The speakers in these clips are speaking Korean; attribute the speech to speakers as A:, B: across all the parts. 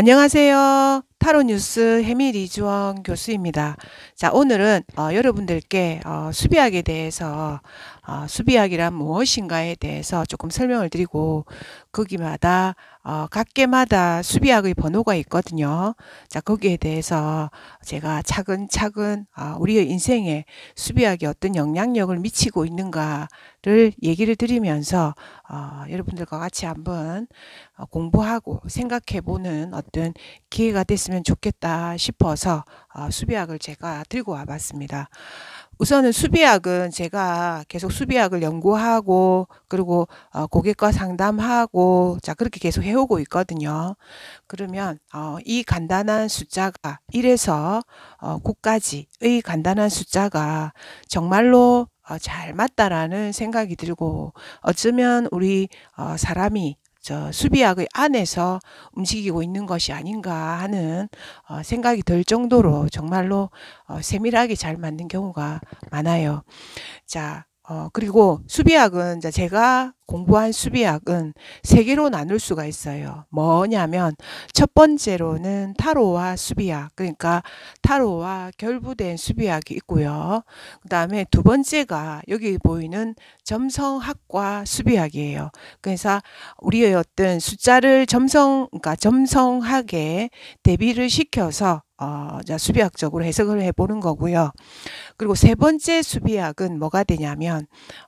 A: 안녕하세요. 타로뉴스 해밀 이주원 교수입니다. 자, 오늘은 어, 여러분들께 어, 수비학에 대해서 어, 수비학이란 무엇인가에 대해서 조금 설명을 드리고 거기마다 어, 각 개마다 수비학의 번호가 있거든요. 자, 거기에 대해서 제가 차근차근 아, 우리의 인생에 수비학이 어떤 영향력을 미치고 있는가를 얘기를 드리면서 어, 여러분들과 같이 한번 어, 공부하고 생각해 보는 어떤 기회가 됐으면 좋겠다 싶어서 어, 수비학을 제가 들고 와봤습니다. 우선은 수비학은 제가 계속 수비학을 연구하고 그리고 어, 고객과 상담하고 자 그렇게 계속 해오고 있거든요. 그러면 어, 이 간단한 숫자가 1에서 어, 9까지의 간단한 숫자가 정말로 어, 잘 맞다라는 생각이 들고 어쩌면 우리 어, 사람이 저 수비약의 안에서 움직이고 있는 것이 아닌가 하는 어, 생각이 들 정도로 정말로 어, 세밀하게 잘 맞는 경우가 많아요. 자, 어, 그리고 수비학은 제가 공부한 수비학은 세 개로 나눌 수가 있어요. 뭐냐면 첫 번째로는 타로와 수비학 그러니까 타로와 결부된 수비학이 있고요. 그 다음에 두 번째가 여기 보이는 점성학과 수비학이에요. 그래서 우리의 어떤 숫자를 점성 그러니까 점성학에 대비를 시켜서 어, 수비학적으로 해석을 해보는 거고요. 그리고 세 번째 수비학은 뭐가 되냐면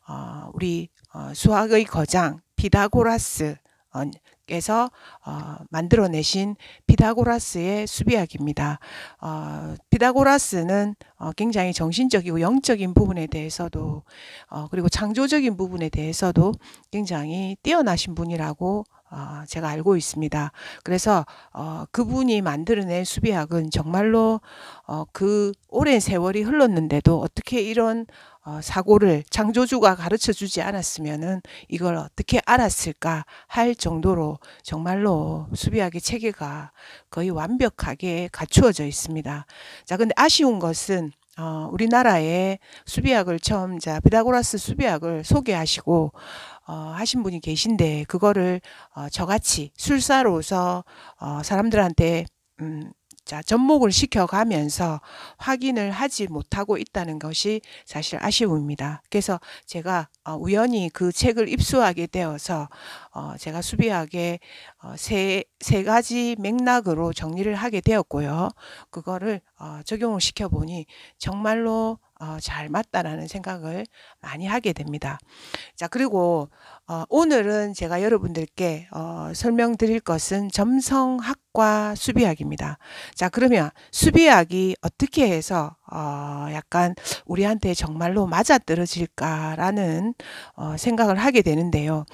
A: 어, 우리 어, 수학의 거장 피다고라스께서 어, 만들어내신 피다고라스의 수비학입니다. 어, 피다고라스는 어, 굉장히 정신적이고 영적인 부분에 대해서도 어, 그리고 창조적인 부분에 대해서도 굉장히 뛰어나신 분이라고 어, 제가 알고 있습니다. 그래서 어, 그분이 만들어낸 수비학은 정말로 어, 그 오랜 세월이 흘렀는데도 어떻게 이런 어, 사고를 창조주가 가르쳐 주지 않았으면은 이걸 어떻게 알았을까 할 정도로 정말로 수비학의 체계가 거의 완벽하게 갖추어져 있습니다. 자, 근데 아쉬운 것은 어, 우리나라의 수비학을 처음 자 피다고라스 수비학을 소개하시고 어, 하신 분이 계신데 그거를 어, 저같이 술사로서 어, 사람들한테 음, 자, 접목을 시켜가면서 확인을 하지 못하고 있다는 것이 사실 아쉬움입니다. 그래서 제가 어, 우연히 그 책을 입수하게 되어서 어, 제가 수비하게 어, 세, 세 가지 맥락으로 정리를 하게 되었고요. 그거를 어, 적용을 시켜보니 정말로 어, 잘 맞다라는 생각을 많이 하게 됩니다. 자, 그리고 어, 오늘은 제가 여러분들께 어, 설명드릴 것은 점성학과 수비학입니다. 자, 그러면 수비학이 어떻게 해서 어, 약간 우리한테 정말로 맞아떨어질까라는 어, 생각을 하게 되는데요.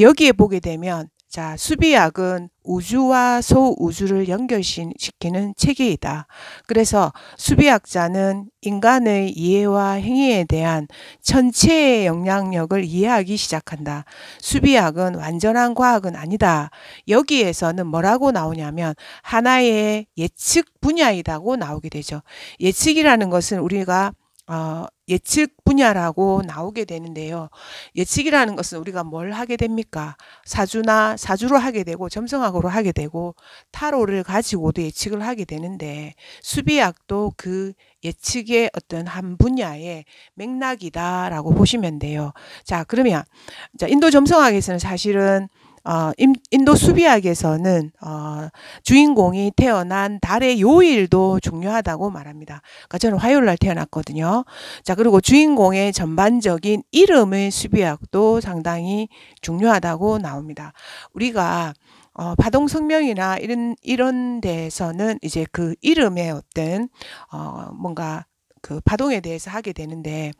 A: 여기에 보게 되면 자, 수비약은 우주와 소우주를 연결시키는 체계이다. 그래서 수비학자는 인간의 이해와 행위에 대한 천체의 영향력을 이해하기 시작한다. 수비학은 완전한 과학은 아니다. 여기에서는 뭐라고 나오냐면 하나의 예측 분야이다고 나오게 되죠. 예측이라는 것은 우리가 어, 예측 분야라고 나오게 되는데요. 예측이라는 것은 우리가 뭘 하게 됩니까? 사주나 사주로 하게 되고 점성학으로 하게 되고 타로를 가지고도 예측을 하게 되는데 수비학도 그 예측의 어떤 한 분야의 맥락이다라고 보시면 돼요. 자, 그러면 자, 인도 점성학에서는 사실은 어, 인도 수비학에서는 어, 주인공이 태어난 달의 요일도 중요하다고 말합니다. 그러니까 저는 화요일 날 태어났거든요. 자 그리고 주인공의 전반적인 이름의 수비학도 상당히 중요하다고 나옵니다. 우리가 어, 파동 성명이나 이런 이런 데서는 이제 그 이름의 어떤 어, 뭔가 그 파동에 대해서 하게 되는데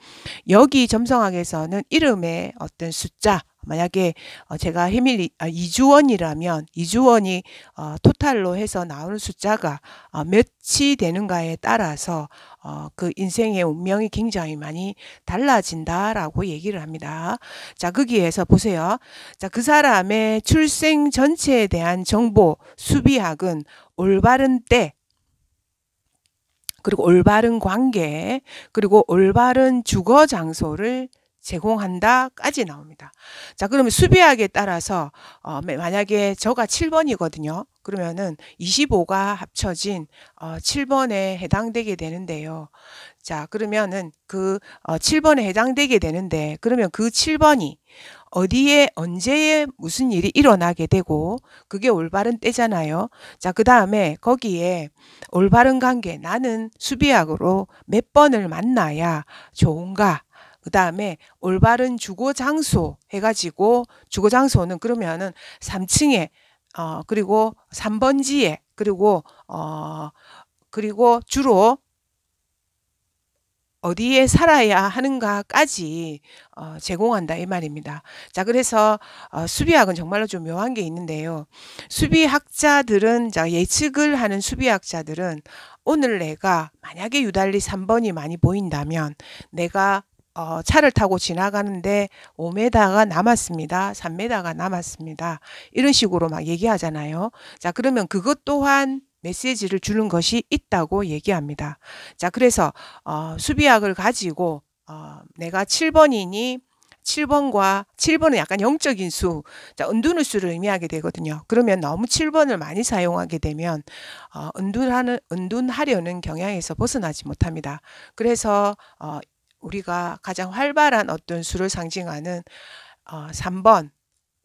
A: 여기 점성학에서는 이름의 어떤 숫자 만약에 어, 제가 해밀 리 아, 이주원이라면 이주원이 어, 토탈로 해서 나오는 숫자가 어, 몇이 되는가에 따라서 그 인생의 운명이 굉장히 많이 달라진다라고 얘기를 합니다. 자 거기에서 보세요. 자 그 사람의 출생 전체에 대한 정보 수비학은 올바른 때 그리고 올바른 관계, 그리고 올바른 주거 장소를 제공한다까지 나옵니다. 자, 그러면 수비학에 따라서 어 만약에 저가 7번이거든요. 그러면은 25가 합쳐진 어 7번에 해당되게 되는데요. 자, 그러면은 그어 7번에 해당되게 되는데 그러면 그 7번이 어디에 언제에 무슨 일이 일어나게 되고 그게 올바른 때잖아요. 자, 그 다음에 거기에 올바른 관계 나는 수비학으로 몇 번을 만나야 좋은가 그 다음에 올바른 주거 장소 해가지고 주거 장소는 그러면은 3층에 어 그리고 3번지에 그리고 어 그리고 주로 어디에 살아야 하는가까지 어, 제공한다 이 말입니다. 자 그래서 어, 수비학은 정말로 좀 묘한 게 있는데요. 수비학자들은 자 예측을 하는 수비학자들은 오늘 내가 만약에 유달리 3번이 많이 보인다면 내가 어, 차를 타고 지나가는데 5m가 남았습니다. 3m가 남았습니다. 이런 식으로 막 얘기하잖아요. 자 그러면 그것 또한 메시지를 주는 것이 있다고 얘기합니다. 자, 그래서 어, 수비학을 가지고 어, 내가 7번이니 7번과 7번은 약간 영적인 수, 자, 은둔의 수를 의미하게 되거든요. 그러면 너무 7번을 많이 사용하게 되면 어, 은둔하는 은둔하려는 경향에서 벗어나지 못합니다. 그래서 어, 우리가 가장 활발한 어떤 수를 상징하는 어, 3번,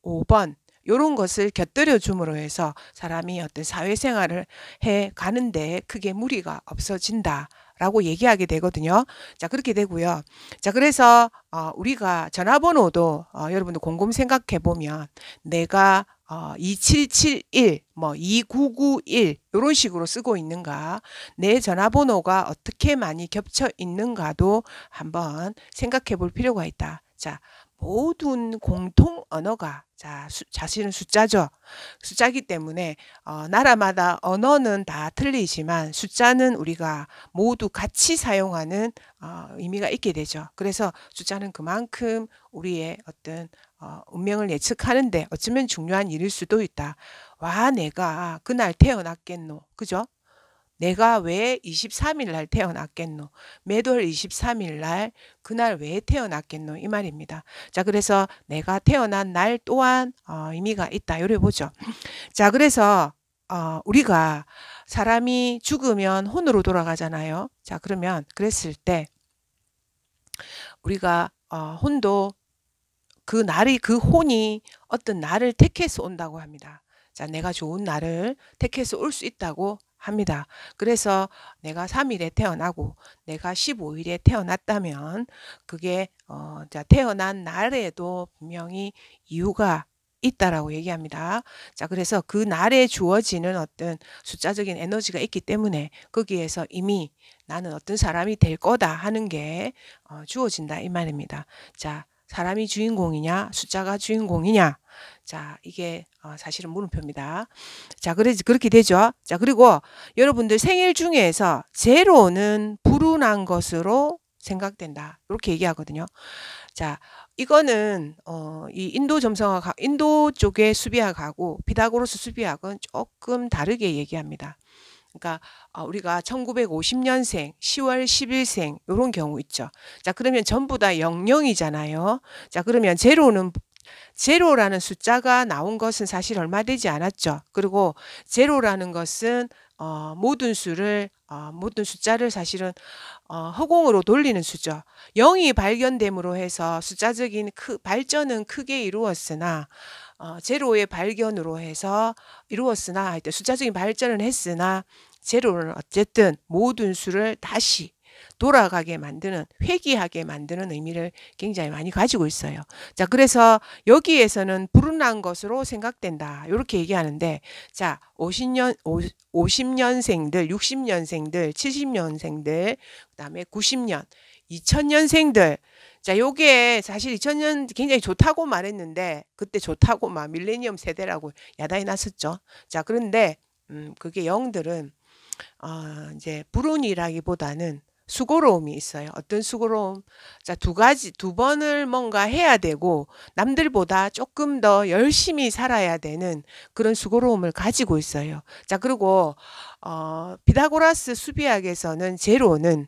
A: 5번, 요런 것을 곁들여 줌으로 해서 사람이 어떤 사회생활을 해 가는데 크게 무리가 없어진다. 라고 얘기하게 되거든요. 자, 그렇게 되고요. 자, 그래서 어, 우리가 전화번호도 어, 여러분들 곰곰 생각해 보면 내가 어, 2771, 뭐 2991, 이런 식으로 쓰고 있는가, 내 전화번호가 어떻게 많이 겹쳐 있는가도 한번 생각해 볼 필요가 있다. 자, 모든 공통 언어가 자, 수, 자신은 숫자죠. 숫자기 때문에 어, 나라마다 언어는 다 틀리지만 숫자는 우리가 모두 같이 사용하는 어, 의미가 있게 되죠. 그래서 숫자는 그만큼 우리의 어떤 어, 운명을 예측하는데 어쩌면 중요한 일일 수도 있다. 와 내가 그날 태어났겠노, 그죠? 내가 왜 23일 날 태어났겠노? 매월 23일 날 그날 왜 태어났겠노? 이 말입니다. 자, 그래서 내가 태어난 날 또한 어, 의미가 있다. 요래 보죠. 자, 그래서 어, 우리가 사람이 죽으면 혼으로 돌아가잖아요. 자, 그러면 그랬을 때 우리가 어, 혼도 그 날이 그 혼이 어떤 날을 택해서 온다고 합니다. 자, 내가 좋은 날을 택해서 올 수 있다고 합니다. 그래서 내가 3일에 태어나고 내가 15일에 태어났다면 그게 어, 자, 태어난 날에도 분명히 이유가 있다라고 얘기합니다. 자, 그래서 그 날에 주어지는 어떤 숫자적인 에너지가 있기 때문에 거기에서 이미 나는 어떤 사람이 될 거다 하는 게 어, 주어진다 이 말입니다. 자, 사람이 주인공이냐, 숫자가 주인공이냐. 자, 이게 어, 사실은 물음표입니다. 자, 그래서 그렇게 되죠. 자, 그리고 여러분들 생일 중에서 제로는 불운한 것으로 생각된다. 이렇게 얘기하거든요. 자, 이거는 어, 이 인도 점성학, 인도 쪽의 수비학하고 피다고로스 수비학은 조금 다르게 얘기합니다. 그러니까 아, 우리가 1950년생, 10월 10일생 이런 경우 있죠. 자, 그러면 전부 다 00이잖아요. 자, 그러면 제로는 제로라는 숫자가 나온 것은 사실 얼마 되지 않았죠. 그리고 제로라는 것은 어, 모든 수를 어, 모든 숫자를 사실은 어, 허공으로 돌리는 수죠. 0이 발견됨으로 해서 숫자적인 크, 발전은 크게 이루었으나 어, 제로의 발견으로 해서 이루었으나 할때 숫자적인 발전을 했으나 제로는 어쨌든 모든 수를 다시 돌아가게 만드는 회귀하게 만드는 의미를 굉장히 많이 가지고 있어요. 자, 그래서 여기에서는 불운한 것으로 생각된다. 이렇게 얘기하는데 자, 50년 50년생들, 60년생들, 70년생들, 그다음에 90년, 2000년생들 자, 요게 사실 2000년 굉장히 좋다고 말했는데 그때 좋다고 막 밀레니엄 세대라고 야단이 났었죠. 자, 그런데 음, 그게 영들은 어, 이제 불운이라기보다는 수고로움이 있어요. 어떤 수고로움? 자, 두 가지, 두 번을 뭔가 해야 되고, 남들보다 조금 더 열심히 살아야 되는 그런 수고로움을 가지고 있어요. 자, 그리고, 어, 피다고라스 수비학에서는 제로는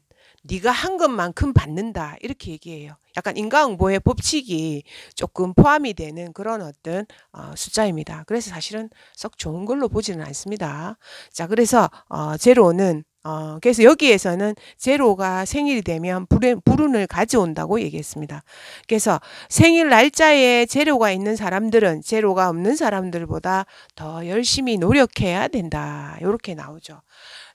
A: 네가 한 것만큼 받는다 이렇게 얘기해요. 약간 인과응보의 법칙이 조금 포함이 되는 그런 어떤 어, 숫자입니다. 그래서 사실은 썩 좋은 걸로 보지는 않습니다. 자 그래서 어, 제로는 어, 그래서 여기에서는 제로가 생일이 되면 불운, 불운을 가져온다고 얘기했습니다. 그래서 생일 날짜에 제로가 있는 사람들은 제로가 없는 사람들보다 더 열심히 노력해야 된다. 이렇게 나오죠.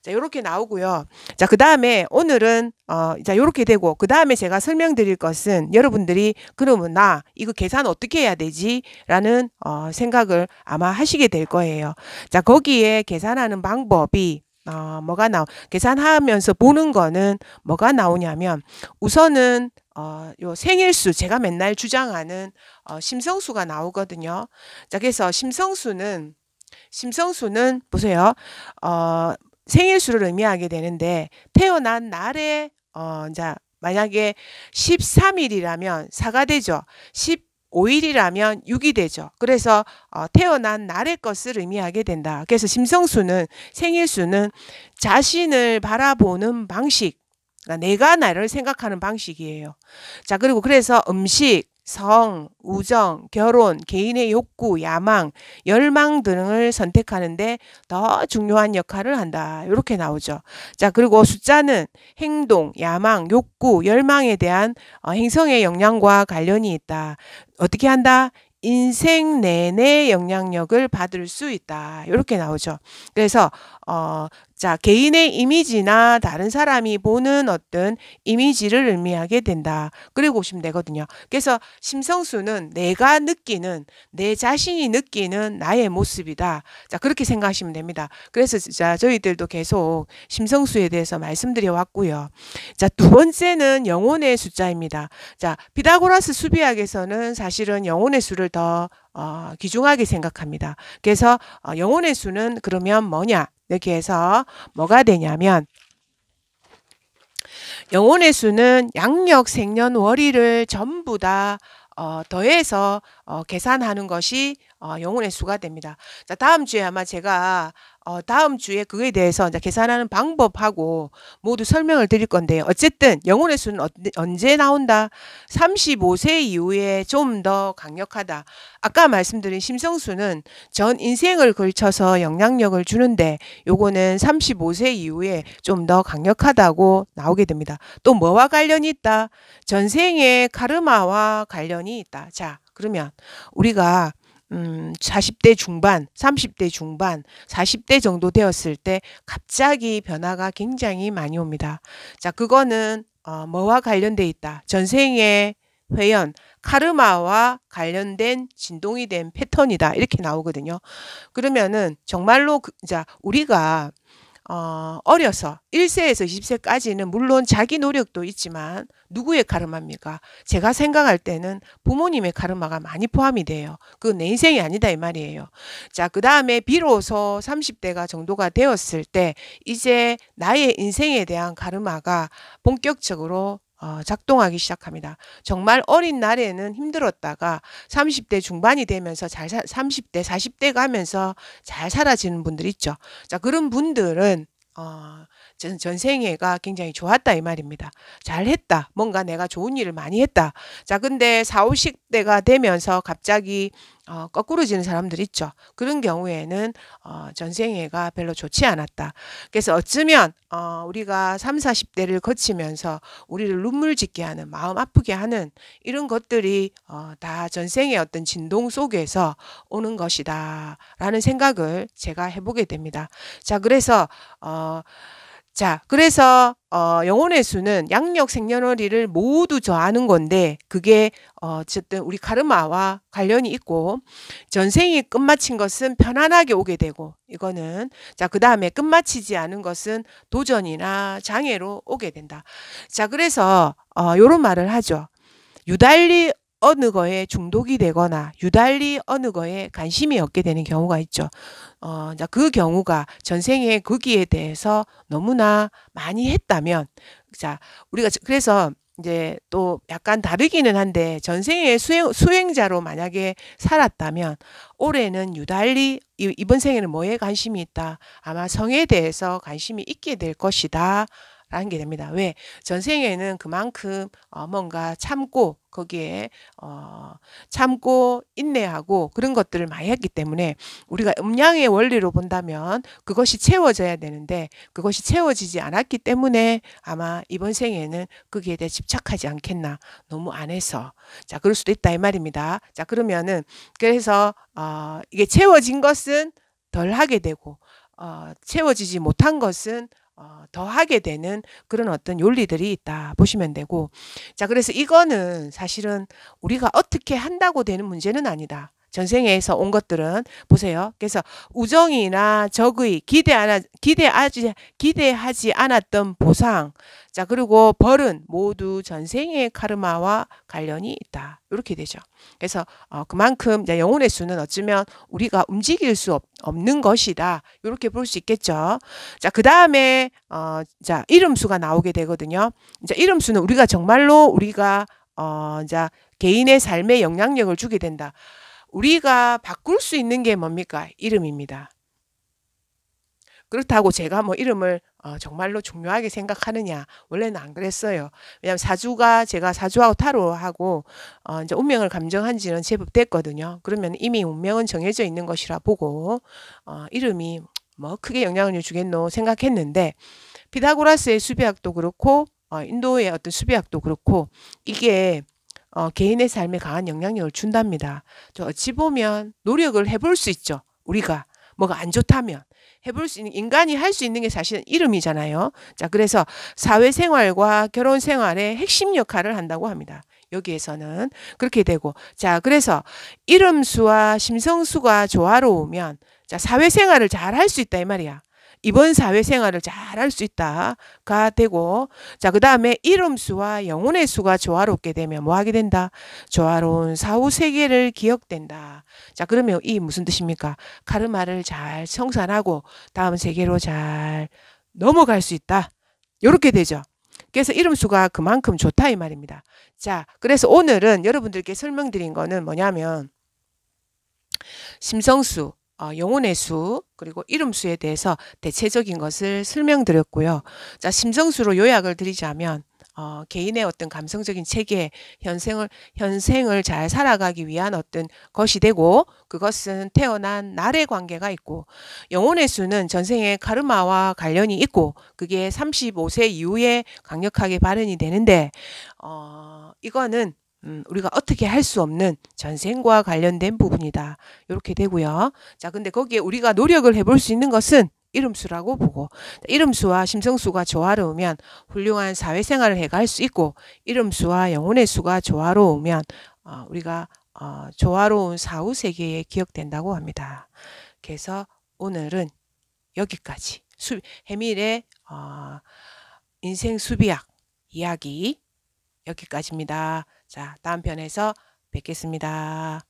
A: 자, 요렇게 나오고요. 자, 그 다음에 오늘은, 어, 자, 요렇게 되고, 그 다음에 제가 설명드릴 것은 여러분들이 그러면 나 이거 계산 어떻게 해야 되지? 라는, 어, 생각을 아마 하시게 될 거예요. 자, 거기에 계산하는 방법이 어, 뭐가 나오, 계산하면서 보는 거는 뭐가 나오냐면, 우선은, 어, 요 생일수, 제가 맨날 주장하는, 어, 심성수가 나오거든요. 자, 그래서 심성수는, 심성수는, 보세요. 어, 생일 수를 의미하게 되는데 태어난 날에 어 이제 만약에 13일이라면 4가 되죠. 15일이라면 6이 되죠. 그래서 어, 태어난 날의 것을 의미하게 된다. 그래서 심성수는 생일수는 자신을 바라보는 방식, 그러니까 내가 나를 생각하는 방식이에요. 자, 그리고 그래서 음식, 성, 우정, 결혼, 개인의 욕구, 야망, 열망 등을 선택하는데 더 중요한 역할을 한다. 이렇게 나오죠. 자, 그리고 숫자는 행동, 야망, 욕구, 열망에 대한 어, 행성의 역량과 관련이 있다. 어떻게 한다? 인생 내내 영향력을 받을 수 있다. 이렇게 나오죠. 그래서 어 자, 개인의 이미지나 다른 사람이 보는 어떤 이미지를 의미하게 된다. 그리고 오시면 되거든요. 그래서 심성수는 내가 느끼는, 내 자신이 느끼는 나의 모습이다. 자, 그렇게 생각하시면 됩니다. 그래서 자, 저희들도 계속 심성수에 대해서 말씀드려 왔고요. 자, 두 번째는 영혼의 숫자입니다. 자, 피다고라스 수비학에서는 사실은 영혼의 수를 더 어, 귀중하게 생각합니다. 그래서 어, 영혼의 수는 그러면 뭐냐? 여기에서 뭐가 되냐면 영혼의 수는 양력 생년월일을 전부 다 어, 더해서 어, 계산하는 것이 어, 영혼의 수가 됩니다. 자, 다음 주에 아마 제가 어, 다음 주에 그거에 대해서 이제 계산하는 방법하고 모두 설명을 드릴 건데요. 어쨌든 영혼의 수는 어, 언제 나온다? 35세 이후에 좀 더 강력하다. 아까 말씀드린 심성수는 전 인생을 걸쳐서 영향력을 주는데 요거는 35세 이후에 좀 더 강력하다고 나오게 됩니다. 또 뭐와 관련이 있다? 전생의 카르마와 관련이 있다. 자, 그러면 우리가 음, 40대 중반, 30대 중반, 40대 정도 되었을 때 갑자기 변화가 굉장히 많이 옵니다. 자, 그거는 어, 뭐와 관련돼 있다. 전생의 회연, 카르마와 관련된 진동이 된 패턴이다. 이렇게 나오거든요. 그러면은 정말로 그, 자, 우리가 어, 어려서 1세에서 20세까지는 물론 자기 노력도 있지만 누구의 가르마입니까? 제가 생각할 때는 부모님의 가르마가 많이 포함이 돼요. 그건 내 인생이 아니다 이 말이에요. 자, 그 다음에 비로소 30대가 정도가 되었을 때 이제 나의 인생에 대한 가르마가 본격적으로 어, 작동하기 시작합니다. 정말 어린 날에는 힘들었다가 30대 중반이 되면서 잘 사, 30대, 40대 가면서 잘 사라지는 분들 있죠. 자, 그런 분들은 어, 전, 전생애가 굉장히 좋았다 이 말입니다. 잘했다. 뭔가 내가 좋은 일을 많이 했다. 자, 근데 4, 50대가 되면서 갑자기 어, 거꾸로 지는 사람들 있죠. 그런 경우에는 어, 전생애가 별로 좋지 않았다. 그래서 어쩌면 어, 우리가 삼 사십 대를 거치면서 우리를 눈물 짓게 하는 마음 아프게 하는 이런 것들이 어, 다 전생의 어떤 진동 속에서 오는 것이다 라는 생각을 제가 해보게 됩니다. 자 그래서 어, 자, 그래서 어, 영혼의 수는 양력 생년월일을 모두 저하는 건데 그게 어, 어쨌든 우리 카르마와 관련이 있고 전생이 끝마친 것은 편안하게 오게 되고 이거는 자 그 다음에 끝마치지 않은 것은 도전이나 장애로 오게 된다. 자, 그래서 어, 요런 말을 하죠. 유달리 어느 거에 중독이 되거나 유달리 어느 거에 관심이 없게 되는 경우가 있죠. 어, 그 경우가 전생에 거기에 대해서 너무나 많이 했다면, 자, 우리가 그래서 이제 또 약간 다르기는 한데 전생에 수행, 수행자로 만약에 살았다면 올해는 유달리 이번 생에는 뭐에 관심이 있다. 아마 성에 대해서 관심이 있게 될 것이다. 라는 게 됩니다. 왜? 전생에는 그만큼 어, 뭔가 참고 거기에 어, 참고 인내하고 그런 것들을 많이 했기 때문에 우리가 음양의 원리로 본다면 그것이 채워져야 되는데 그것이 채워지지 않았기 때문에 아마 이번 생에는 거기에 대해 집착하지 않겠나 너무 안 해서 자 그럴 수도 있다 이 말입니다. 자 그러면은 그래서 어, 이게 채워진 것은 덜 하게 되고 어, 채워지지 못한 것은 어, 더 하게 되는 그런 어떤 논리들이 있다 보시면 되고 자 그래서 이거는 사실은 우리가 어떻게 한다고 되는 문제는 아니다 전생에서 온 것들은 보세요. 그래서 우정이나 적의 기대 하나 기대하지 기대하지 않았던 보상 자 그리고 벌은 모두 전생의 카르마와 관련이 있다. 이렇게 되죠. 그래서 어, 그만큼 영혼의 수는 어쩌면 우리가 움직일 수 없, 는 것이다. 이렇게 볼 수 있겠죠. 자, 그 다음에 어, 자 이름수가 나오게 되거든요. 이제 이름수는 우리가 정말로 우리가 어, 자 개인의 삶에 영향력을 주게 된다. 우리가 바꿀 수 있는 게 뭡니까? 이름입니다. 그렇다고 제가 뭐 이름을 어, 정말로 중요하게 생각하느냐 원래는 안 그랬어요. 왜냐면 사주가 제가 사주하고 타로하고 어, 이제 운명을 감정한 지는 제법 됐거든요. 그러면 이미 운명은 정해져 있는 것이라 보고 어, 이름이 뭐 크게 영향을 주겠노 생각했는데 피다고라스의 수비학도 그렇고 어, 인도의 어떤 수비학도 그렇고 이게 어, 개인의 삶에 강한 영향력을 준답니다. 저 어찌 보면 노력을 해볼 수 있죠. 우리가 뭐가 안 좋다면 해볼 수 있는 인간이 할 수 있는 게 사실은 이름이잖아요. 자, 그래서 사회생활과 결혼생활의 핵심 역할을 한다고 합니다. 여기에서는 그렇게 되고 자, 그래서 이름수와 심성수가 조화로우면 자, 사회생활을 잘 할 수 있다 이 말이야. 이번 사회생활을 잘 할 수 있다가 되고 자그 다음에 이름수와 영혼의 수가 조화롭게 되면 뭐 하게 된다? 조화로운 사후세계를 기억된다. 자 그러면 이 무슨 뜻입니까? 카르마를 잘 청산하고 다음 세계로 잘 넘어갈 수 있다. 요렇게 되죠. 그래서 이름수가 그만큼 좋다 이 말입니다. 자 그래서 오늘은 여러분들께 설명드린 거는 뭐냐면 심성수 어, 영혼의 수 그리고 이름수에 대해서 대체적인 것을 설명드렸고요. 자 심정수로 요약을 드리자면 어, 개인의 어떤 감성적인 체계, 현생을, 현생을 잘 살아가기 위한 어떤 것이 되고, 그것은 태어난 날의 관계가 있고, 영혼의 수는 전생의 카르마와 관련이 있고, 그게 35세 이후에 강력하게 발현이 되는데, 어, 이거는 음, 우리가 어떻게 할 수 없는 전생과 관련된 부분이다. 이렇게 되고요. 자, 근데 거기에 우리가 노력을 해볼 수 있는 것은 이름수라고 보고 이름수와 심성수가 조화로우면 훌륭한 사회생활을 해갈 수 있고 이름수와 영혼의 수가 조화로우면 어, 우리가 어, 조화로운 사후세계에 기억된다고 합니다. 그래서 오늘은 여기까지 수, 해밀의 어, 인생수비학 이야기 여기까지입니다. 자, 다음 편에서 뵙겠습니다.